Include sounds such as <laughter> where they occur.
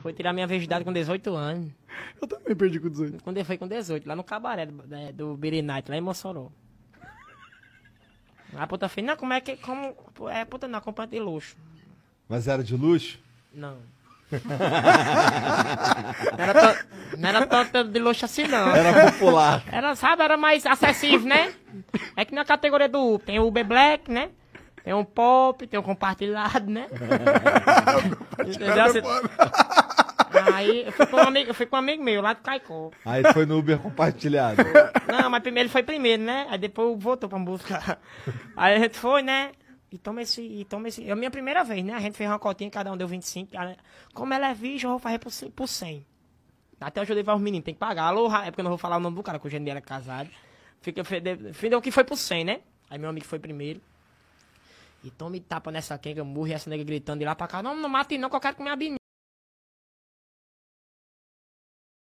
Foi tirar minha virgindade com 18 anos. Eu também perdi com 18. Quando foi com 18, lá no cabaré do, né, do lá em Mossoró. Aí a puta fez, não, como é que. Como, é puta não, compra de luxo. Mas era de luxo? Não. <laughs> não, era tanto de luxo assim, não. Era popular. Era, sabe, era mais acessível, né? É que na categoria do U, tem o Uber Black, né? Tem um pop, tem um compartilhado, né? <laughs> compartilhado é assim, Aí eu fui com um amigo, eu fui com um amigo meu lá do Caicó. Aí foi no Uber compartilhado. Não, mas primeiro ele foi primeiro, né? Aí depois voltou pra buscar. Aí a gente foi, né? E toma esse. E toma esse. É a minha primeira vez, né? A gente fez uma cotinha, cada um deu 25. Como ela é virgem, eu vou fazer por, por 100. Até hoje eu devo aos meninos, tem que pagar. Alô, é porque eu não vou falar o nome do cara, que o gênero era é casado. Fica, deu que foi por 100, né? Aí meu amigo foi primeiro. E tome tapa nessa quenga, morre essa nega gritando de lá pra cá. Não, não mate não, que eu quero comer a